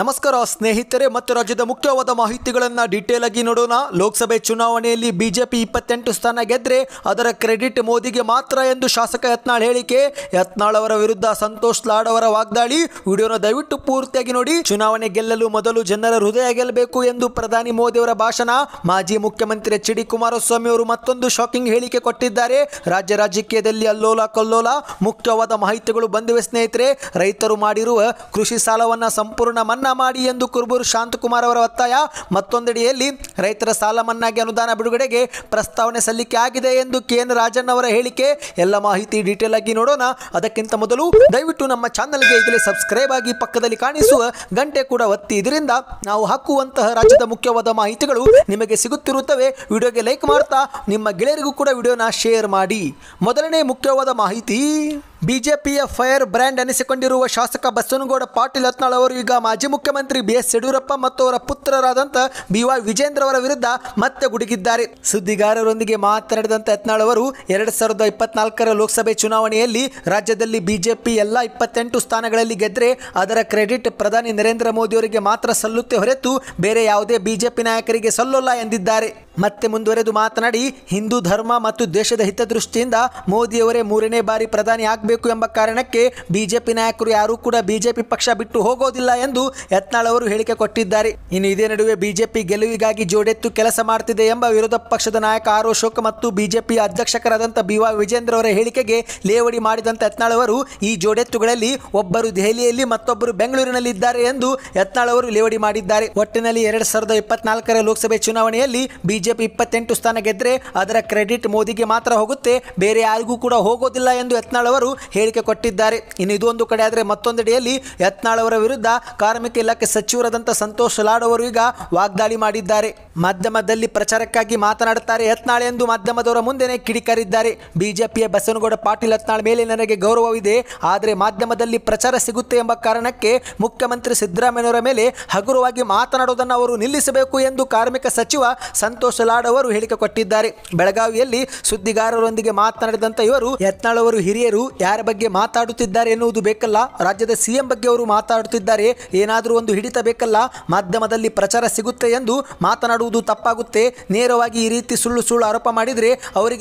ನಮಸ್ಕಾರ ಸ್ನೇಹಿತರೆ ಮತ್ತು ರಾಜ್ಯದ ಮುಖ್ಯವಾದ ಮಾಹಿತಿಗಳನ್ನು ಡೀಟೇಲ್ ಆಗಿ ನೋಡೋಣ ಲೋಕಸಭೆ ಚುನಾವಣೆಯಲ್ಲಿ ಬಿಜೆಪಿ ಇಪ್ಪತ್ತೆಂಟು ಸ್ಥಾನ ಗೆದ್ರೆ ಅದರ ಕ್ರೆಡಿಟ್ ಮೋದಿಗೆ ಮಾತ್ರ ಎಂದು ಶಾಸಕ ಯತ್ನಾಳ್ ಹೇಳಿಕೆ ಯತ್ನಾಳ್ ಅವರ ವಿರುದ್ಧ ಸಂತೋಷ್ ಲಾಡ್ ಅವರ ವಾಗ್ದಾಳಿ ವಿಡಿಯೋನ ದಯವಿಟ್ಟು ಪೂರ್ತಿಯಾಗಿ ನೋಡಿ ಚುನಾವಣೆ ಗೆಲ್ಲಲು ಮೊದಲು ಜನರ ಹೃದಯ ಗೆಲ್ಲಬೇಕು ಎಂದು ಪ್ರಧಾನಿ ಮೋದಿ ಅವರ ಭಾಷಣ ಮಾಜಿ ಮುಖ್ಯಮಂತ್ರಿ ಎಚ್ ಡಿ ಕುಮಾರಸ್ವಾಮಿ ಅವರು ಮತ್ತೊಂದು ಶಾಕಿಂಗ್ ಹೇಳಿಕೆ ಕೊಟ್ಟಿದ್ದಾರೆ ರಾಜ್ಯ ರಾಜಕೀಯದಲ್ಲಿ ಅಲ್ಲೋಲ ಕಲ್ಲೋಲ ಮುಖ್ಯವಾದ ಮಾಹಿತಿಗಳು ಬಂದಿವೆ ಸ್ನೇಹಿತರೆ ರೈತರು ಮಾಡಿರುವ ಕೃಷಿ ಸಾಲವನ್ನು ಸಂಪೂರ್ಣ ಮನ್ನಾ ಮನ್ನಾ ಮಾಡಿ ಎಂದು ಕುರುಬೂರು ಶಾಂತಕುಮಾರ್ ಅವರ ಒತ್ತಾಯ ಮತ್ತೊಂದೆಡೆಯಲ್ಲಿ ರೈತರ ಸಾಲ ಮನ್ನಾಗೆ ಅನುದಾನ ಬಿಡುಗಡೆಗೆ ಪ್ರಸ್ತಾವನೆ ಸಲ್ಲಿಕೆ ಆಗಿದೆ ಎಂದು ಕೆ ಎನ್ ರಾಜಣ್ಣ ಅವರ ಹೇಳಿಕೆ ಎಲ್ಲ ಮಾಹಿತಿ ಡೀಟೇಲ್ ಆಗಿ ನೋಡೋಣ ಅದಕ್ಕಿಂತ ಮೊದಲು ದಯವಿಟ್ಟು ನಮ್ಮ ಚಾನೆಲ್ಗೆ ಈಗಲೇ ಸಬ್ಸ್ಕ್ರೈಬ್ ಆಗಿ ಪಕ್ಕದಲ್ಲಿ ಕಾಣಿಸುವ ಗಂಟೆ ಕೂಡ ಒತ್ತಿ ಇದರಿಂದ ನಾವು ಹಾಕುವಂತಹ ರಾಜ್ಯದ ಮುಖ್ಯವಾದ ಮಾಹಿತಿಗಳು ನಿಮಗೆ ಸಿಗುತ್ತಿರುತ್ತವೆ ವಿಡಿಯೋಗೆ ಲೈಕ್ ಮಾಡ್ತಾ ನಿಮ್ಮ ಗೆಳೆಯರಿಗೂ ಕೂಡ ವಿಡಿಯೋನ ಶೇರ್ ಮಾಡಿ ಮೊದಲನೇ ಮುಖ್ಯವಾದ ಮಾಹಿತಿ ಬಿಜೆಪಿಯ ಫೈರ್ ಬ್ರ್ಯಾಂಡ್ ಅನಿಸಿಕೊಂಡಿರುವ ಶಾಸಕ ಬಸವನಗೌಡ ಪಾಟೀಲ್ ಯತ್ನಾಳ್ ಅವರು ಈಗ ಮಾಜಿ ಮುಖ್ಯಮಂತ್ರಿ ಬಿ ಎಸ್ ಯಡಿಯೂರಪ್ಪ ಮತ್ತು ಅವರ ಪುತ್ರರಾದಂಥ ಬಿ ವೈ ವಿಜೇಂದ್ರ ಅವರ ವಿರುದ್ಧ ಮತ್ತೆ ಗುಡುಗಿದ್ದಾರೆ ಸುದ್ದಿಗಾರರೊಂದಿಗೆ ಮಾತನಾಡಿದಂಥ ಯತ್ನಾಳ್ ಅವರು ಎರಡು ಸಾವಿರದ ಇಪ್ಪತ್ನಾಲ್ಕರ ಲೋಕಸಭೆ ಚುನಾವಣೆಯಲ್ಲಿ ರಾಜ್ಯದಲ್ಲಿ ಬಿಜೆಪಿ ಎಲ್ಲ ಇಪ್ಪತ್ತೆಂಟು ಸ್ಥಾನಗಳಲ್ಲಿ ಗೆದ್ದರೆ ಅದರ ಕ್ರೆಡಿಟ್ ಪ್ರಧಾನಿ ನರೇಂದ್ರ ಮೋದಿಯವರಿಗೆ ಮಾತ್ರ ಸಲ್ಲುತ್ತೆ ಹೊರತು ಬೇರೆ ಯಾವುದೇ ಬಿಜೆಪಿ ನಾಯಕರಿಗೆ ಸಲ್ಲೋಲ್ಲ ಎಂದಿದ್ದಾರೆ ಮತ್ತೆ ಮುಂದುವರೆದು ಮಾತನಾಡಿ ಹಿಂದೂ ಧರ್ಮ ಮತ್ತು ದೇಶದ ಹಿತದೃಷ್ಟಿಯಿಂದ ಮೋದಿಯವರೇ ಮೂರನೇ ಬಾರಿ ಪ್ರಧಾನಿ ಆಗಬೇಕು ಎಂಬ ಕಾರಣಕ್ಕೆ ಬಿಜೆಪಿ ನಾಯಕರು ಯಾರೂ ಕೂಡ ಬಿಜೆಪಿ ಪಕ್ಷ ಬಿಟ್ಟು ಹೋಗೋದಿಲ್ಲ ಎಂದು ಯತ್ನಾಳ್ ಅವರು ಹೇಳಿಕೆ ಕೊಟ್ಟಿದ್ದಾರೆ ಇನ್ನು ಇದೇ ನಡುವೆ ಬಿಜೆಪಿ ಗೆಲುವಿಗಾಗಿ ಜೋಡೆತ್ತು ಕೆಲಸ ಮಾಡುತ್ತಿದೆ ಎಂಬ ವಿರೋಧ ಪಕ್ಷದ ನಾಯಕ ಆರ್ ಅಶೋಕ್ ಮತ್ತು ಬಿಜೆಪಿ ಅಧ್ಯಕ್ಷಕರಾದಂಥ ಬಿ ವಿಜೇಂದ್ರ ಅವರ ಹೇಳಿಕೆಗೆ ಲೇವಡಿ ಮಾಡಿದಂಥ ಯತ್ನಾಳ್ ಅವರು ಈ ಜೋಡೆತ್ತುಗಳಲ್ಲಿ ಒಬ್ಬರು ದೆಹಲಿಯಲ್ಲಿ ಮತ್ತೊಬ್ಬರು ಬೆಂಗಳೂರಿನಲ್ಲಿ ಇದ್ದಾರೆ ಎಂದು ಯತ್ನಾಳ್ ಅವರು ಲೇವಡಿ ಮಾಡಿದ್ದಾರೆ ಒಟ್ಟಿನಲ್ಲಿ ಎರಡ್ ಸಾವಿರದ ಇಪ್ಪತ್ನಾಲ್ಕರ ಲೋಕಸಭೆ ಚುನಾವಣೆಯಲ್ಲಿ ಬಿಜೆಪಿ ಬಿಜೆಪಿ ಇಪ್ಪತ್ತೆಂಟು ಸ್ಥಾನ ಗೆದ್ದರೆ ಅದರ ಕ್ರೆಡಿಟ್ ಮೋದಿಗೆ ಮಾತ್ರ ಹೋಗುತ್ತೆ ಬೇರೆ ಯಾರಿಗೂ ಕೂಡ ಹೋಗೋದಿಲ್ಲ ಎಂದು ಯತ್ನಾಳ್ ಅವರು ಹೇಳಿಕೆ ಕೊಟ್ಟಿದ್ದಾರೆ ಇನ್ನು ಇದೊಂದು ಕಡೆ ಆದರೆ ಮತ್ತೊಂದೆಡೆಯಲ್ಲಿ ಯತ್ನಾಳ್ ಅವರ ವಿರುದ್ಧ ಕಾರ್ಮಿಕ ಇಲಾಖೆ ಸಚಿವರಾದಂಥ ಸಂತೋಷ್ ಲಾಡ್ ಅವರು ಈಗ ವಾಗ್ದಾಳಿ ಮಾಡಿದ್ದಾರೆ ಮಾಧ್ಯಮದಲ್ಲಿ ಪ್ರಚಾರಕ್ಕಾಗಿ ಮಾತನಾಡುತ್ತಾರೆ ಯತ್ನಾಳ್ ಎಂದು ಮಾಧ್ಯಮದವರ ಮುಂದೆನೆ ಕಿಡಿಕಾರಿದ್ದಾರೆ ಬಿಜೆಪಿಯ ಬಸವನಗೌಡ ಪಾಟೀಲ್ ಯತ್ನಾಳ್ ಮೇಲೆ ನನಗೆ ಗೌರವವಿದೆ ಆದರೆ ಮಾಧ್ಯಮದಲ್ಲಿ ಪ್ರಚಾರ ಸಿಗುತ್ತೆ ಎಂಬ ಕಾರಣಕ್ಕೆ ಮುಖ್ಯಮಂತ್ರಿ ಸಿದ್ದರಾಮಯ್ಯವರ ಮೇಲೆ ಹಗುರವಾಗಿ ಮಾತನಾಡುವುದನ್ನು ಅವರು ನಿಲ್ಲಿಸಬೇಕು ಎಂದು ಕಾರ್ಮಿಕ ಸಚಿವ ಸಂತೋಷ್ ಅವರು ಹೇಳಿಕೆ ಕೊಟ್ಟಿದ್ದಾರೆ ಬೆಳಗಾವಿಯಲ್ಲಿ ಸುದ್ದಿಗಾರರೊಂದಿಗೆ ಮಾತನಾಡಿದಂಥ ಇವರು ಯತ್ನಾಳ್ ಅವರು ಹಿರಿಯರು ಯಾರ ಬಗ್ಗೆ ಮಾತಾಡುತ್ತಿದ್ದಾರೆ ಎನ್ನುವುದು ಬೇಕಲ್ಲ ರಾಜ್ಯದ ಸಿಎಂ ಬಗ್ಗೆ ಅವರು ಮಾತಾಡುತ್ತಿದ್ದಾರೆ ಏನಾದರೂ ಒಂದು ಹಿಡಿತ ಬೇಕಲ್ಲ ಮಾಧ್ಯಮದಲ್ಲಿ ಪ್ರಚಾರ ಸಿಗುತ್ತೆ ಎಂದು ಮಾತನಾಡುವುದು ತಪ್ಪಾಗುತ್ತೆ ನೇರವಾಗಿ ಈ ರೀತಿ ಸುಳ್ಳು ಸುಳ್ಳು ಆರೋಪ ಮಾಡಿದರೆ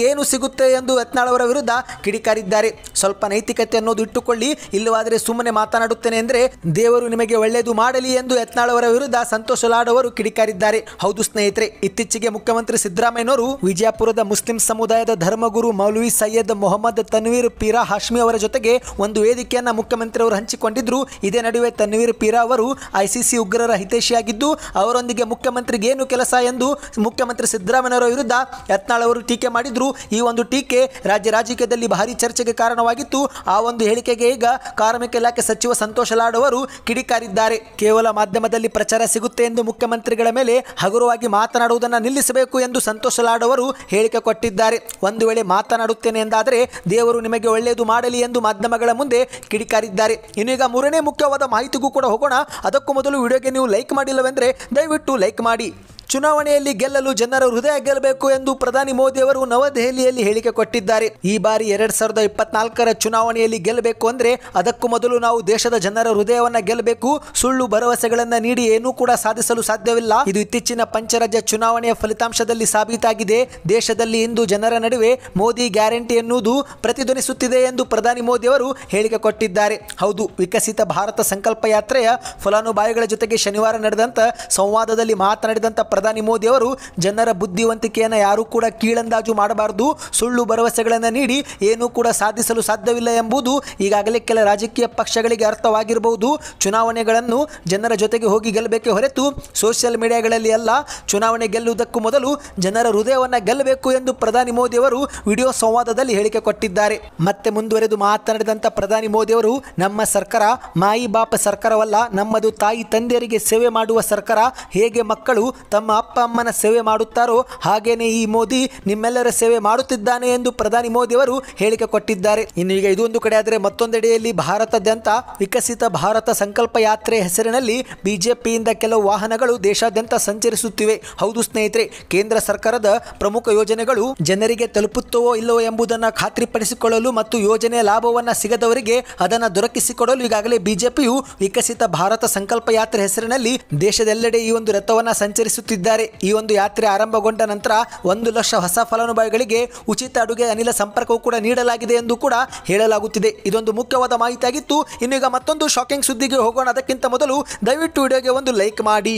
ಏನು ಸಿಗುತ್ತೆ ಎಂದು ಯತ್ನಾಳ್ ಅವರ ವಿರುದ್ಧ ಕಿಡಿಕಾರಿದ್ದಾರೆ ಸ್ವಲ್ಪ ನೈತಿಕತೆ ಅನ್ನೋದು ಇಟ್ಟುಕೊಳ್ಳಿ ಇಲ್ಲವಾದರೆ ಸುಮ್ಮನೆ ಮಾತನಾಡುತ್ತೇನೆ ಅಂದ್ರೆ ದೇವರು ನಿಮಗೆ ಒಳ್ಳೆಯದು ಮಾಡಲಿ ಎಂದು ಅವರ ವಿರುದ್ಧ ಸಂತೋಷ ಲಾಡವರು ಕಿಡಿಕಾರಿದ್ದಾರೆ ಹೌದು ಸ್ನೇಹಿತರೆ ಇತ್ತೀಚೆಗೆ ಮುಖ್ಯಮಂತ್ರಿ ಸಿದ್ದರಾಮಯ್ಯನವರು ವಿಜಯಪುರದ ಮುಸ್ಲಿಂ ಸಮುದಾಯದ ಧರ್ಮಗುರು ಮೌಲ್ವಿ ಸೈಯದ್ ಮೊಹಮ್ಮದ್ ತನ್ವೀರ್ ಪೀರಾ ಹಾಶ್ಮಿ ಅವರ ಜೊತೆಗೆ ಒಂದು ವೇದಿಕೆಯನ್ನು ಮುಖ್ಯಮಂತ್ರಿ ಅವರು ಹಂಚಿಕೊಂಡಿದ್ರು ಇದೇ ನಡುವೆ ತನ್ವೀರ್ ಪೀರಾ ಅವರು ಐಸಿಸಿ ಉಗ್ರರ ಹಿತೈಷಿಯಾಗಿದ್ದು ಅವರೊಂದಿಗೆ ಮುಖ್ಯಮಂತ್ರಿಗೆ ಏನು ಕೆಲಸ ಎಂದು ಮುಖ್ಯಮಂತ್ರಿ ಸಿದ್ದರಾಮಯ್ಯನವರ ವಿರುದ್ಧ ಯತ್ನಾಳ್ ಅವರು ಟೀಕೆ ಮಾಡಿದ್ರು ಈ ಒಂದು ಟೀಕೆ ರಾಜ್ಯ ರಾಜಕೀಯದಲ್ಲಿ ಭಾರಿ ಚರ್ಚೆಗೆ ಕಾರಣ ಕಾರಣವಾಗಿತ್ತು ಆ ಒಂದು ಹೇಳಿಕೆಗೆ ಈಗ ಕಾರ್ಮಿಕ ಇಲಾಖೆ ಸಚಿವ ಸಂತೋಷ ಲಾಡವರು ಕಿಡಿಕಾರಿದ್ದಾರೆ ಕೇವಲ ಮಾಧ್ಯಮದಲ್ಲಿ ಪ್ರಚಾರ ಸಿಗುತ್ತೆ ಎಂದು ಮುಖ್ಯಮಂತ್ರಿಗಳ ಮೇಲೆ ಹಗುರವಾಗಿ ಮಾತನಾಡುವುದನ್ನು ನಿಲ್ಲಿಸಬೇಕು ಎಂದು ಸಂತೋಷ ಲಾಡವರು ಹೇಳಿಕೆ ಕೊಟ್ಟಿದ್ದಾರೆ ಒಂದು ವೇಳೆ ಮಾತನಾಡುತ್ತೇನೆ ಎಂದಾದರೆ ದೇವರು ನಿಮಗೆ ಒಳ್ಳೆಯದು ಮಾಡಲಿ ಎಂದು ಮಾಧ್ಯಮಗಳ ಮುಂದೆ ಕಿಡಿಕಾರಿದ್ದಾರೆ ಇನ್ನೀಗ ಮೂರನೇ ಮುಖ್ಯವಾದ ಮಾಹಿತಿಗೂ ಕೂಡ ಹೋಗೋಣ ಅದಕ್ಕೂ ಮೊದಲು ವಿಡಿಯೋಗೆ ನೀವು ಲೈಕ್ ಮಾಡಿಲ್ಲವೆಂದರೆ ದಯವಿಟ್ಟು ಲೈಕ್ ಮಾಡಿ ಚುನಾವಣೆಯಲ್ಲಿ ಗೆಲ್ಲಲು ಜನರ ಹೃದಯ ಗೆಲ್ಲಬೇಕು ಎಂದು ಪ್ರಧಾನಿ ಮೋದಿ ಅವರು ನವದೆಹಲಿಯಲ್ಲಿ ಹೇಳಿಕೆ ಕೊಟ್ಟಿದ್ದಾರೆ ಈ ಬಾರಿ ಎರಡ್ ಸಾವಿರದ ಇಪ್ಪತ್ನಾಲ್ಕರ ಚುನಾವಣೆಯಲ್ಲಿ ಗೆಲ್ಲಬೇಕು ಅಂದ್ರೆ ಅದಕ್ಕೂ ಮೊದಲು ನಾವು ದೇಶದ ಜನರ ಹೃದಯವನ್ನ ಗೆಲ್ಲಬೇಕು ಸುಳ್ಳು ಭರವಸೆಗಳನ್ನ ನೀಡಿ ಏನೂ ಕೂಡ ಸಾಧಿಸಲು ಸಾಧ್ಯವಿಲ್ಲ ಇದು ಇತ್ತೀಚಿನ ಪಂಚರಾಜ್ಯ ಚುನಾವಣೆಯ ಫಲಿತಾಂಶದಲ್ಲಿ ಸಾಬೀತಾಗಿದೆ ದೇಶದಲ್ಲಿ ಇಂದು ಜನರ ನಡುವೆ ಮೋದಿ ಗ್ಯಾರಂಟಿ ಎನ್ನುವುದು ಪ್ರತಿಧ್ವನಿಸುತ್ತಿದೆ ಎಂದು ಪ್ರಧಾನಿ ಮೋದಿ ಅವರು ಹೇಳಿಕೆ ಕೊಟ್ಟಿದ್ದಾರೆ ಹೌದು ವಿಕಸಿತ ಭಾರತ ಸಂಕಲ್ಪ ಯಾತ್ರೆಯ ಫಲಾನುಭವಿಗಳ ಜೊತೆಗೆ ಶನಿವಾರ ನಡೆದಂತ ಸಂವಾದದಲ್ಲಿ ಮಾತನಾಡಿದಂತ ಪ್ರಧಾನಿ ಮೋದಿ ಅವರು ಜನರ ಬುದ್ಧಿವಂತಿಕೆಯನ್ನು ಯಾರೂ ಕೂಡ ಕೀಳಂದಾಜು ಮಾಡಬಾರದು ಸುಳ್ಳು ಭರವಸೆಗಳನ್ನು ನೀಡಿ ಏನೂ ಕೂಡ ಸಾಧಿಸಲು ಸಾಧ್ಯವಿಲ್ಲ ಎಂಬುದು ಈಗಾಗಲೇ ಕೆಲ ರಾಜಕೀಯ ಪಕ್ಷಗಳಿಗೆ ಅರ್ಥವಾಗಿರಬಹುದು ಚುನಾವಣೆಗಳನ್ನು ಜನರ ಜೊತೆಗೆ ಹೋಗಿ ಗೆಲ್ಲಬೇಕೆ ಹೊರತು ಸೋಷಿಯಲ್ ಮೀಡಿಯಾಗಳಲ್ಲಿ ಅಲ್ಲ ಚುನಾವಣೆ ಗೆಲ್ಲುವುದಕ್ಕೂ ಮೊದಲು ಜನರ ಹೃದಯವನ್ನು ಗೆಲ್ಲಬೇಕು ಎಂದು ಪ್ರಧಾನಿ ಮೋದಿ ಅವರು ವಿಡಿಯೋ ಸಂವಾದದಲ್ಲಿ ಹೇಳಿಕೆ ಕೊಟ್ಟಿದ್ದಾರೆ ಮತ್ತೆ ಮುಂದುವರೆದು ಮಾತನಾಡಿದಂಥ ಪ್ರಧಾನಿ ಮೋದಿ ಅವರು ನಮ್ಮ ಸರ್ಕಾರ ಮಾಯಿ ಬಾಪ ಸರ್ಕಾರವಲ್ಲ ನಮ್ಮದು ತಾಯಿ ತಂದೆಯರಿಗೆ ಸೇವೆ ಮಾಡುವ ಸರ್ಕಾರ ಹೇಗೆ ಮಕ್ಕಳು ತಮ್ಮ ನಮ್ಮ ಅಪ್ಪ ಅಮ್ಮನ ಸೇವೆ ಮಾಡುತ್ತಾರೋ ಹಾಗೇನೆ ಈ ಮೋದಿ ನಿಮ್ಮೆಲ್ಲರ ಸೇವೆ ಮಾಡುತ್ತಿದ್ದಾನೆ ಎಂದು ಪ್ರಧಾನಿ ಮೋದಿ ಅವರು ಹೇಳಿಕೆ ಕೊಟ್ಟಿದ್ದಾರೆ ಇನ್ನು ಈಗ ಇದೊಂದು ಕಡೆ ಆದರೆ ಮತ್ತೊಂದೆಡೆಯಲ್ಲಿ ಭಾರತಾದ್ಯಂತ ವಿಕಸಿತ ಭಾರತ ಸಂಕಲ್ಪ ಯಾತ್ರೆ ಹೆಸರಿನಲ್ಲಿ ಬಿಜೆಪಿಯಿಂದ ಕೆಲವು ವಾಹನಗಳು ದೇಶಾದ್ಯಂತ ಸಂಚರಿಸುತ್ತಿವೆ ಹೌದು ಸ್ನೇಹಿತರೆ ಕೇಂದ್ರ ಸರ್ಕಾರದ ಪ್ರಮುಖ ಯೋಜನೆಗಳು ಜನರಿಗೆ ತಲುಪುತ್ತವೋ ಇಲ್ಲವೋ ಎಂಬುದನ್ನು ಖಾತ್ರಿಪಡಿಸಿಕೊಳ್ಳಲು ಮತ್ತು ಯೋಜನೆಯ ಲಾಭವನ್ನು ಸಿಗದವರಿಗೆ ಅದನ್ನು ದೊರಕಿಸಿಕೊಡಲು ಈಗಾಗಲೇ ಬಿಜೆಪಿಯು ವಿಕಸಿತ ಭಾರತ ಸಂಕಲ್ಪ ಯಾತ್ರೆ ಹೆಸರಿನಲ್ಲಿ ದೇಶದೆಲ್ಲೆಡೆ ಈ ಒಂದು ರಥವನ್ನು ಸಂಚರಿಸುತ್ತಿದೆ ಘೋಷಿಸಿದ್ದಾರೆ ಈ ಒಂದು ಯಾತ್ರೆ ಆರಂಭಗೊಂಡ ನಂತರ ಒಂದು ಲಕ್ಷ ಹೊಸ ಫಲಾನುಭವಿಗಳಿಗೆ ಉಚಿತ ಅಡುಗೆ ಅನಿಲ ಸಂಪರ್ಕವೂ ಕೂಡ ನೀಡಲಾಗಿದೆ ಎಂದು ಕೂಡ ಹೇಳಲಾಗುತ್ತಿದೆ ಇದೊಂದು ಮುಖ್ಯವಾದ ಮಾಹಿತಿಯಾಗಿತ್ತು ಇನ್ನೀಗ ಮತ್ತೊಂದು ಶಾಕಿಂಗ್ ಸುದ್ದಿಗೆ ಹೋಗೋಣ ಅದಕ್ಕಿಂತ ಮೊದಲು ದಯವಿಟ್ಟು ವಿಡಿಯೋಗೆ ಒಂದು ಲೈಕ್ ಮಾಡಿ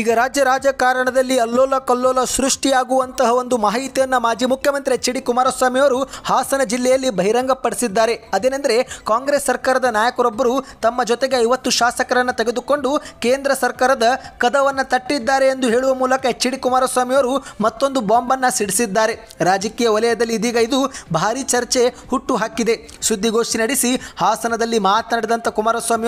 ಈಗ ರಾಜ್ಯ ರಾಜಕಾರಣದಲ್ಲಿ ಅಲ್ಲೋಲ ಕಲ್ಲೋಲ ಸೃಷ್ಟಿಯಾಗುವಂತಹ ಒಂದು ಮಾಹಿತಿಯನ್ನು ಮಾಜಿ ಮುಖ್ಯಮಂತ್ರಿ ಎಚ್ ಡಿ ಕುಮಾರಸ್ವಾಮಿ ಅವರು ಹಾಸನ ಜಿಲ್ಲೆಯಲ್ಲಿ ಬಹಿರಂಗಪಡಿಸಿದ್ದಾರೆ ಅದೇನೆಂದರೆ ಕಾಂಗ್ರೆಸ್ ಸರ್ಕಾರದ ನಾಯಕರೊಬ್ಬರು ತಮ್ಮ ಜೊತೆಗೆ ಐವತ್ತು ಶಾಸಕರನ್ನು ತೆಗೆದುಕೊಂಡು ಕೇಂದ್ರ ಸರ್ಕಾರದ ಕದವನ್ನು ತಟ್ಟಿದ್ದಾರೆ ಎಂದು ಹೇಳುವ ಮೂಲಕ ಎಚ್ ಡಿ ಅವರು ಮತ್ತೊಂದು ಬಾಂಬನ್ನು ಸಿಡಿಸಿದ್ದಾರೆ ರಾಜಕೀಯ ವಲಯದಲ್ಲಿ ಇದೀಗ ಇದು ಭಾರಿ ಚರ್ಚೆ ಹುಟ್ಟು ಹಾಕಿದೆ ಸುದ್ದಿಗೋಷ್ಠಿ ನಡೆಸಿ ಹಾಸನದಲ್ಲಿ ಮಾತನಾಡಿದಂಥ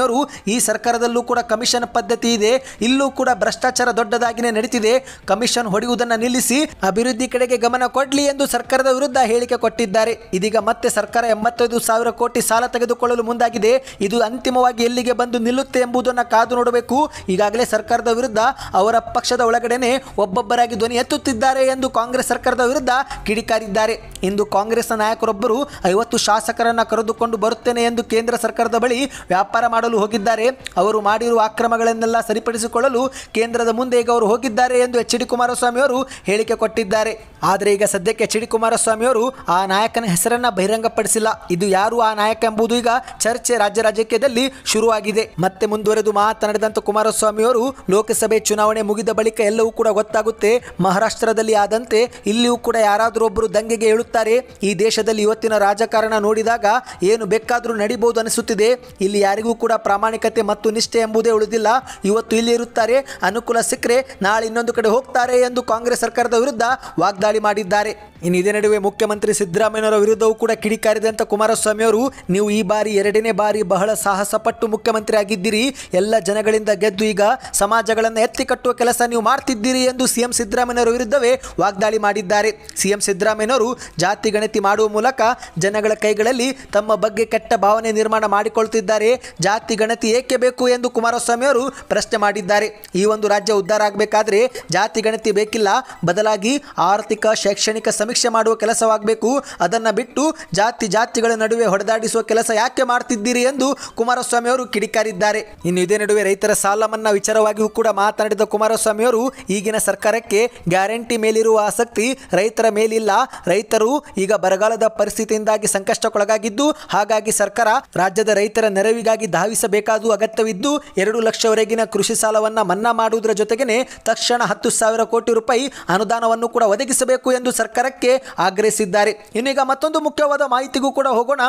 ಅವರು ಈ ಸರ್ಕಾರದಲ್ಲೂ ಕೂಡ ಕಮಿಷನ್ ಪದ್ಧತಿ ಇದೆ ಇಲ್ಲೂ ಕೂಡ ಭ್ರಷ್ಟಾಚಾರ ದೊಡ್ಡದಾಗಿನೇ ನಡೀತಿದೆ ಕಮಿಷನ್ ಹೊಡೆಯುವುದನ್ನು ನಿಲ್ಲಿಸಿ ಅಭಿವೃದ್ಧಿ ಕಡೆಗೆ ಗಮನ ಕೊಡಲಿ ಎಂದು ಸರ್ಕಾರದ ವಿರುದ್ಧ ಹೇಳಿಕೆ ಕೊಟ್ಟಿದ್ದಾರೆ ಇದೀಗ ಮತ್ತೆ ಸರ್ಕಾರ ಎಂಬತ್ತೈದು ಸಾವಿರ ಕೋಟಿ ಸಾಲ ತೆಗೆದುಕೊಳ್ಳಲು ಮುಂದಾಗಿದೆ ಇದು ಅಂತಿಮವಾಗಿ ಎಲ್ಲಿಗೆ ಬಂದು ನಿಲ್ಲುತ್ತೆ ಎಂಬುದನ್ನು ಕಾದು ನೋಡಬೇಕು ಈಗಾಗಲೇ ಸರ್ಕಾರದ ವಿರುದ್ಧ ಅವರ ಪಕ್ಷದ ಒಳಗಡೆ ಸೇನೆ ಒಬ್ಬೊಬ್ಬರಾಗಿ ಧ್ವನಿ ಎತ್ತುತ್ತಿದ್ದಾರೆ ಎಂದು ಕಾಂಗ್ರೆಸ್ ಸರ್ಕಾರದ ವಿರುದ್ಧ ಕಿಡಿಕಾರಿದ್ದಾರೆ ಇಂದು ಕಾಂಗ್ರೆಸ್ನ ನಾಯಕರೊಬ್ಬರು ಐವತ್ತು ಶಾಸಕರನ್ನು ಕರೆದುಕೊಂಡು ಬರುತ್ತೇನೆ ಎಂದು ಕೇಂದ್ರ ಸರ್ಕಾರದ ಬಳಿ ವ್ಯಾಪಾರ ಮಾಡಲು ಹೋಗಿದ್ದಾರೆ ಅವರು ಮಾಡಿರುವ ಅಕ್ರಮಗಳನ್ನೆಲ್ಲ ಸರಿಪಡಿಸಿಕೊಳ್ಳಲು ಕೇಂದ್ರದ ಮುಂದೆ ಈಗ ಅವರು ಹೋಗಿದ್ದಾರೆ ಎಂದು ಎಚ್ ಡಿ ಕುಮಾರಸ್ವಾಮಿ ಅವರು ಹೇಳಿಕೆ ಕೊಟ್ಟಿದ್ದಾರೆ ಆದರೆ ಈಗ ಸದ್ಯಕ್ಕೆ ಎಚ್ ಡಿ ಕುಮಾರಸ್ವಾಮಿ ಅವರು ಆ ನಾಯಕನ ಹೆಸರನ್ನು ಬಹಿರಂಗಪಡಿಸಿಲ್ಲ ಇದು ಯಾರು ಆ ನಾಯಕ ಎಂಬುದು ಈಗ ಚರ್ಚೆ ರಾಜ್ಯ ರಾಜಕೀಯದಲ್ಲಿ ಶುರುವಾಗಿದೆ ಮತ್ತೆ ಮುಂದುವರೆದು ಮಾತನಾಡಿದಂತ ಕುಮಾರಸ್ವಾಮಿ ಅವರು ಲೋಕಸಭೆ ಚುನಾವಣೆ ಮುಗಿದ ಬಳಿಕ ಎಲ್ಲವೂ ಕೂಡ ಗೊತ್ತಾಗುತ್ತೆ ಮಹಾರಾಷ್ಟ್ರದಲ್ಲಿ ಆದಂತೆ ಇಲ್ಲಿಯೂ ಕೂಡ ಯಾರಾದರೂ ಒಬ್ಬರು ದಂಗೆಗೆ ಹೇಳುತ್ತಾರೆ ಈ ದೇಶದಲ್ಲಿ ಇವತ್ತಿನ ರಾಜಕಾರಣ ನೋಡಿದಾಗ ಏನು ಬೇಕಾದರೂ ನಡಿಬಹುದು ಅನಿಸುತ್ತಿದೆ ಇಲ್ಲಿ ಯಾರಿಗೂ ಕೂಡ ಪ್ರಾಮಾಣಿಕತೆ ಮತ್ತು ನಿಷ್ಠೆ ಎಂಬುದೇ ಉಳಿದಿಲ್ಲ ಇವತ್ತು ಇಲ್ಲಿ ಇರುತ್ತಾರೆ ಅನುಕೂಲ ಸಿಕ್ಕರೆ ನಾಳೆ ಇನ್ನೊಂದು ಕಡೆ ಹೋಗ್ತಾರೆ ಎಂದು ಕಾಂಗ್ರೆಸ್ ಸರ್ಕಾರದ ವಿರುದ್ಧ ವಾಗ್ದಾಳಿ ಮಾಡಿದ್ದಾರೆ ಇನ್ನು ಇದೇ ನಡುವೆ ಮುಖ್ಯಮಂತ್ರಿ ಸಿದ್ದರಾಮಯ್ಯನವರ ವಿರುದ್ಧವೂ ಕೂಡ ಕಿಡಿಕಾರಿದಂಥ ಕುಮಾರಸ್ವಾಮಿ ಅವರು ನೀವು ಈ ಬಾರಿ ಎರಡನೇ ಬಾರಿ ಬಹಳ ಸಾಹಸಪಟ್ಟು ಮುಖ್ಯಮಂತ್ರಿ ಆಗಿದ್ದೀರಿ ಎಲ್ಲ ಜನಗಳಿಂದ ಗೆದ್ದು ಈಗ ಸಮಾಜಗಳನ್ನು ಎತ್ತಿ ಕಟ್ಟುವ ಕೆಲಸ ನೀವು ಮಾಡ್ತಿದ್ದೀರಿ ಎಂದು ಸಿಎಂ ಸಿದ್ದರಾಮಯ್ಯನವರ ವಿರುದ್ಧವೇ ವಾಗ್ದಾಳಿ ಮಾಡಿದ್ದಾರೆ ಸಿಎಂ ಸಿದ್ದರಾಮಯ್ಯನವರು ಜಾತಿ ಗಣತಿ ಮಾಡುವ ಮೂಲಕ ಜನಗಳ ಕೈಗಳಲ್ಲಿ ತಮ್ಮ ಬಗ್ಗೆ ಕೆಟ್ಟ ಭಾವನೆ ನಿರ್ಮಾಣ ಮಾಡಿಕೊಳ್ತಿದ್ದಾರೆ ಜಾತಿ ಗಣತಿ ಏಕೆ ಬೇಕು ಎಂದು ಕುಮಾರಸ್ವಾಮಿ ಅವರು ಪ್ರಶ್ನೆ ಮಾಡಿದ್ದಾರೆ ಈ ಒಂದು ರಾಜ್ಯ ಉದ್ಧಾರ ಆಗಬೇಕಾದ್ರೆ ಜಾತಿ ಗಣತಿ ಬೇಕಿಲ್ಲ ಬದಲಾಗಿ ಆರ್ಥಿಕ ಶೈಕ್ಷಣಿಕ ಸಮೀಕ್ಷೆ ಮಾಡುವ ಕೆಲಸವಾಗಬೇಕು ಅದನ್ನು ಬಿಟ್ಟು ಜಾತಿ ಜಾತಿಗಳ ನಡುವೆ ಹೊಡೆದಾಡಿಸುವ ಕೆಲಸ ಯಾಕೆ ಮಾಡ್ತಿದ್ದೀರಿ ಎಂದು ಕುಮಾರಸ್ವಾಮಿ ಅವರು ಕಿಡಿಕಾರಿದ್ದಾರೆ ಇನ್ನು ಇದೇ ನಡುವೆ ರೈತರ ಸಾಲ ಮನ್ನಾ ವಿಚಾರವಾಗಿಯೂ ಕೂಡ ಮಾತನಾಡಿದ ಕುಮಾರಸ್ವಾಮಿ ಅವರು ಈಗಿನ ಸರ್ಕಾರಕ್ಕೆ ಗ್ಯಾರಂಟಿ ಮೇಲಿರುವ ಆಸಕ್ತಿ ರೈತರ ಮೇಲಿಲ್ಲ ರೈತರು ಈಗ ಬರಗಾಲದ ಪರಿಸ್ಥಿತಿಯಿಂದಾಗಿ ಸಂಕಷ್ಟಕ್ಕೊಳಗಾಗಿದ್ದು ಹಾಗಾಗಿ ಸರ್ಕಾರ ರಾಜ್ಯದ ರೈತರ ನೆರವಿಗಾಗಿ ಧಾವಿಸಬೇಕಾದ ಅಗತ್ಯವಿದ್ದು ಎರಡು ಲಕ್ಷವರೆಗಿನ ಕೃಷಿ ಸಾಲವನ್ನು ಮನ್ನಾ ಮಾಡುವುದರ ಜೊತೆಗೇನೆ ತಕ್ಷಣ ಹತ್ತು ಸಾವಿರ ಕೋಟಿ ರೂಪಾಯಿ ಅನುದಾನವನ್ನು ಕೂಡ ಒದಗಿಸಬೇಕು ಎಂದು ಸರ್ಕಾರಕ್ಕೆ ಹೋರಾಟಕ್ಕೆ ಆಗ್ರಹಿಸಿದ್ದಾರೆ ಇನ್ನೀಗ ಮತ್ತೊಂದು ಮುಖ್ಯವಾದ ಮಾಹಿತಿಗೂ ಕೂಡ ಹೋಗೋಣ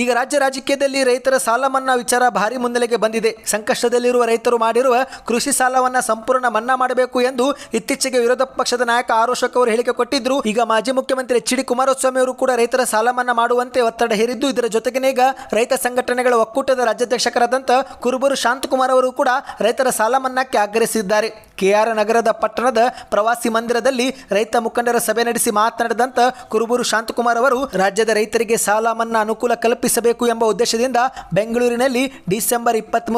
ಈಗ ರಾಜ್ಯ ರಾಜಕೀಯದಲ್ಲಿ ರೈತರ ಸಾಲ ಮನ್ನಾ ವಿಚಾರ ಭಾರಿ ಮುನ್ನೆಲೆಗೆ ಬಂದಿದೆ ಸಂಕಷ್ಟದಲ್ಲಿರುವ ರೈತರು ಮಾಡಿರುವ ಕೃಷಿ ಸಾಲವನ್ನ ಸಂಪೂರ್ಣ ಮನ್ನಾ ಮಾಡಬೇಕು ಎಂದು ಇತ್ತೀಚೆಗೆ ವಿರೋಧ ಪಕ್ಷದ ನಾಯಕ ಆರೋಶಕ್ ಅವರು ಹೇಳಿಕೆ ಕೊಟ್ಟಿದ್ರು ಈಗ ಮಾಜಿ ಮುಖ್ಯಮಂತ್ರಿ ಎಚ್ ಡಿ ಕುಮಾರಸ್ವಾಮಿ ಅವರು ಕೂಡ ರೈತರ ಸಾಲ ಮನ್ನಾ ಮಾಡುವಂತೆ ಒತ್ತಡ ಹೇರಿದ್ದು ಇದರ ಜೊತೆಗೇನೆ ಈಗ ರೈತ ಸಂಘಟನೆಗಳ ಒಕ್ಕೂಟದ ರಾಜ್ಯಾಧ್ಯಕ್ಷಕರಾದಂಥ ಕುರುಬರು ಶಾಂತಕುಮಾರ್ ಅವರು ಕೂಡ ರೈತರ ಸಾಲ ಮನ್ನಾಕ್ಕೆ ಆಗ್ರಹಿಸಿದ್ದಾರೆ ಕೆಆರ್ ನಗರದ ಪಟ್ಟಣದ ಪ್ರವಾಸಿ ಮಂದಿರದಲ್ಲಿ ರೈತ ಮುಖಂಡರ ಸಭೆ ನಡೆಸಿ ಮಾತನಾಡಿದ ಮಾಡದಂತ ಕುರುಬೂರು ಶಾಂತಕುಮಾರ್ ಅವರು ರಾಜ್ಯದ ರೈತರಿಗೆ ಸಾಲ ಮನ್ನಾ ಅನುಕೂಲ ಕಲ್ಪಿಸಬೇಕು ಎಂಬ ಉದ್ದೇಶದಿಂದ ಬೆಂಗಳೂರಿನಲ್ಲಿ ಡಿಸೆಂಬರ್ ಇಪ್ಪತ್ತ್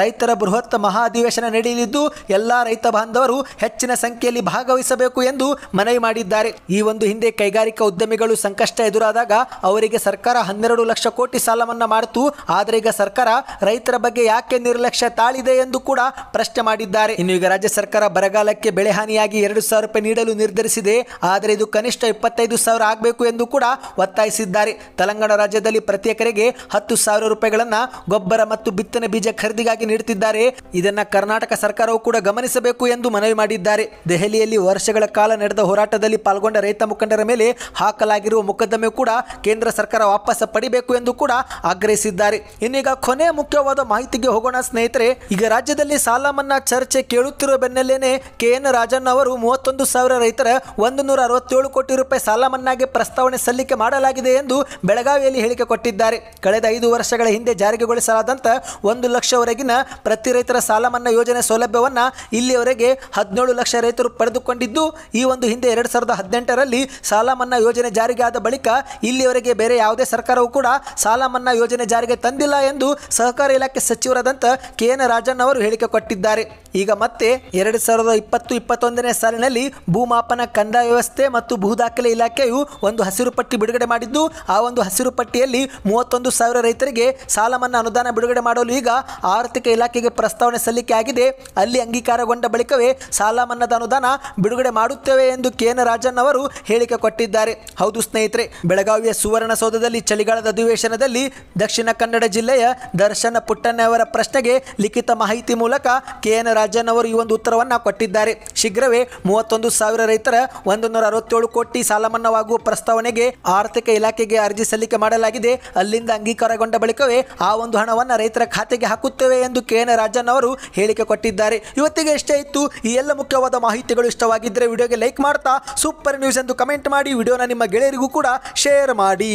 ರೈತರ ಬೃಹತ್ ಮಹಾ ಅಧಿವೇಶನ ನಡೆಯಲಿದ್ದು ಎಲ್ಲಾ ರೈತ ಬಾಂಧವರು ಹೆಚ್ಚಿನ ಸಂಖ್ಯೆಯಲ್ಲಿ ಭಾಗವಹಿಸಬೇಕು ಎಂದು ಮನವಿ ಮಾಡಿದ್ದಾರೆ ಈ ಒಂದು ಹಿಂದೆ ಕೈಗಾರಿಕಾ ಉದ್ಯಮಿಗಳು ಸಂಕಷ್ಟ ಎದುರಾದಾಗ ಅವರಿಗೆ ಸರ್ಕಾರ ಹನ್ನೆರಡು ಲಕ್ಷ ಕೋಟಿ ಸಾಲ ಮನ್ನಾ ಮಾಡಿತು ಆದರೆ ಈಗ ಸರ್ಕಾರ ರೈತರ ಬಗ್ಗೆ ಯಾಕೆ ನಿರ್ಲಕ್ಷ್ಯ ತಾಳಿದೆ ಎಂದು ಕೂಡ ಪ್ರಶ್ನೆ ಮಾಡಿದ್ದಾರೆ ಇನ್ನು ಈಗ ರಾಜ್ಯ ಸರ್ಕಾರ ಬರಗಾಲಕ್ಕೆ ಬೆಳೆ ಹಾನಿಯಾಗಿ ಎರಡು ಸಾವಿರ ರೂಪಾಯಿ ನೀಡಲು ನಿರ್ಧರಿಸಿದೆ ಆದರೆ ಇದು ಕನಿಷ್ಠ ಕನಿಷ್ಠ ಇಪ್ಪತ್ತೈದು ಸಾವಿರ ಆಗಬೇಕು ಎಂದು ಕೂಡ ಒತ್ತಾಯಿಸಿದ್ದಾರೆ ತೆಲಂಗಾಣ ರಾಜ್ಯದಲ್ಲಿ ಪ್ರತಿ ಎಕರೆಗೆ ಹತ್ತು ಸಾವಿರ ರೂಪಾಯಿಗಳನ್ನು ಗೊಬ್ಬರ ಮತ್ತು ಬಿತ್ತನೆ ಬೀಜ ಖರೀದಿಗಾಗಿ ನೀಡುತ್ತಿದ್ದಾರೆ ಇದನ್ನು ಕರ್ನಾಟಕ ಸರ್ಕಾರವು ಕೂಡ ಗಮನಿಸಬೇಕು ಎಂದು ಮನವಿ ಮಾಡಿದ್ದಾರೆ ದೆಹಲಿಯಲ್ಲಿ ವರ್ಷಗಳ ಕಾಲ ನಡೆದ ಹೋರಾಟದಲ್ಲಿ ಪಾಲ್ಗೊಂಡ ರೈತ ಮುಖಂಡರ ಮೇಲೆ ಹಾಕಲಾಗಿರುವ ಮೊಕದ್ದಮೆ ಕೂಡ ಕೇಂದ್ರ ಸರ್ಕಾರ ವಾಪಸ್ ಪಡಿಬೇಕು ಎಂದು ಕೂಡ ಆಗ್ರಹಿಸಿದ್ದಾರೆ ಇನ್ನೀಗ ಕೊನೆ ಮುಖ್ಯವಾದ ಮಾಹಿತಿಗೆ ಹೋಗೋಣ ಸ್ನೇಹಿತರೆ ಈಗ ರಾಜ್ಯದಲ್ಲಿ ಸಾಲ ಮನ್ನಾ ಚರ್ಚೆ ಕೇಳುತ್ತಿರುವ ಬೆನ್ನಲ್ಲೇನೆ ಕೆ ಎನ್ ರಾಜನ್ ಅವರು ಮೂವತ್ತೊಂದು ಸಾವಿರ ರೈತರ ಒಂದು ನೂರ ಅರವತ್ತೇಳು ಕೋಟಿ ರೂಪಾಯಿ ಸಾಲ ಮನ್ನಾಗೆ ಪ್ರಸ್ತಾವನೆ ಸಲ್ಲಿಕೆ ಮಾಡಲಾಗಿದೆ ಎಂದು ಬೆಳಗಾವಿಯಲ್ಲಿ ಹೇಳಿಕೆ ಕೊಟ್ಟಿದ್ದಾರೆ ಕಳೆದ ಐದು ವರ್ಷಗಳ ಹಿಂದೆ ಜಾರಿಗೆಗೊಳಿಸಲಾದಂಥ ಒಂದು ಲಕ್ಷವರೆಗಿನ ಪ್ರತಿ ರೈತರ ಸಾಲ ಮನ್ನಾ ಯೋಜನೆ ಸೌಲಭ್ಯವನ್ನು ಇಲ್ಲಿಯವರೆಗೆ ಹದಿನೇಳು ಲಕ್ಷ ರೈತರು ಪಡೆದುಕೊಂಡಿದ್ದು ಈ ಒಂದು ಹಿಂದೆ ಎರಡು ಸಾವಿರದ ಹದಿನೆಂಟರಲ್ಲಿ ಸಾಲ ಮನ್ನಾ ಯೋಜನೆ ಜಾರಿಗೆ ಆದ ಬಳಿಕ ಇಲ್ಲಿಯವರೆಗೆ ಬೇರೆ ಯಾವುದೇ ಸರ್ಕಾರವೂ ಕೂಡ ಸಾಲ ಮನ್ನಾ ಯೋಜನೆ ಜಾರಿಗೆ ತಂದಿಲ್ಲ ಎಂದು ಸಹಕಾರ ಇಲಾಖೆ ಸಚಿವರಾದಂಥ ಕೆ ಎನ್ ರಾಜಣ್ಣ ಅವರು ಹೇಳಿಕೆ ಕೊಟ್ಟಿದ್ದಾರೆ ಈಗ ಮತ್ತೆ ಎರಡು ಸಾವಿರದ ಇಪ್ಪತ್ತು ಇಪ್ಪತ್ತೊಂದನೇ ಸಾಲಿನಲ್ಲಿ ಭೂಮಾಪನ ಕಂದಾಯ ವ್ಯವಸ್ಥೆ ಮತ್ತು ಭೂ ದಾಖಲೆ ಇಲಾಖೆಯು ಒಂದು ಹಸಿರು ಪಟ್ಟಿ ಬಿಡುಗಡೆ ಮಾಡಿದ್ದು ಆ ಒಂದು ಹಸಿರು ಪಟ್ಟಿಯಲ್ಲಿ ಮೂವತ್ತೊಂದು ಸಾವಿರ ರೈತರಿಗೆ ಸಾಲ ಮನ್ನಾ ಅನುದಾನ ಬಿಡುಗಡೆ ಮಾಡಲು ಈಗ ಆರ್ಥಿಕ ಇಲಾಖೆಗೆ ಪ್ರಸ್ತಾವನೆ ಸಲ್ಲಿಕೆ ಆಗಿದೆ ಅಲ್ಲಿ ಅಂಗೀಕಾರಗೊಂಡ ಬಳಿಕವೇ ಸಾಲ ಮನ್ನಾದ ಅನುದಾನ ಬಿಡುಗಡೆ ಮಾಡುತ್ತೇವೆ ಎಂದು ಕೆ ಎನ್ ರಾಜನ್ ಅವರು ಹೇಳಿಕೆ ಕೊಟ್ಟಿದ್ದಾರೆ ಹೌದು ಸ್ನೇಹಿತರೆ ಬೆಳಗಾವಿಯ ಸುವರ್ಣಸೌಧದಲ್ಲಿ ಚಳಿಗಾಲದ ಅಧಿವೇಶನದಲ್ಲಿ ದಕ್ಷಿಣ ಕನ್ನಡ ಜಿಲ್ಲೆಯ ದರ್ಶನ ಪುಟ್ಟಣ್ಣವರ ಪ್ರಶ್ನೆಗೆ ಲಿಖಿತ ಮಾಹಿತಿ ಮೂಲಕ ಕೆ ಎನ್ ರಾಜನ್ ಅವರು ಈ ಒಂದು ಉತ್ತರವನ್ನು ಕೊಟ್ಟಿದ್ದಾರೆ ಶೀಘ್ರವೇ ಮೂವತ್ತೊಂದು ಸಾವಿರ ರೈತರ ಒಂದು ನೂರ ಅರವತ್ತೇಳು ಕೋಟಿ ಸಾಲ ಮನ್ನಾವಾಗುವ ಪ್ರಸ್ತಾವನೆಗೆ ಆರ್ಥಿಕ ಇಲಾಖೆಗೆ ಅರ್ಜಿ ಸಲ್ಲಿಕೆ ಮಾಡಲಾಗಿದೆ ಅಲ್ಲಿಂದ ಅಂಗೀಕಾರಗೊಂಡ ಬಳಿಕವೇ ಆ ಒಂದು ಹಣವನ್ನು ರೈತರ ಖಾತೆಗೆ ಹಾಕುತ್ತೇವೆ ಎಂದು ಕೆ ಎನ್ ರಾಜನ್ ಅವರು ಹೇಳಿಕೆ ಕೊಟ್ಟಿದ್ದಾರೆ ಇವತ್ತಿಗೆ ಇಷ್ಟೇ ಇತ್ತು ಈ ಎಲ್ಲ ಮುಖ್ಯವಾದ ಮಾಹಿತಿಗಳು ಇಷ್ಟವಾಗಿದ್ದರೆ ವಿಡಿಯೋಗೆ ಲೈಕ್ ಮಾಡ್ತಾ ಸೂಪರ್ ನ್ಯೂಸ್ ಎಂದು ಕಮೆಂಟ್ ಮಾಡಿ ವಿಡಿಯೋನ ನಿಮ್ಮ ಗೆಳೆಯರಿಗೂ ಕೂಡ ಶೇರ್ ಮಾಡಿ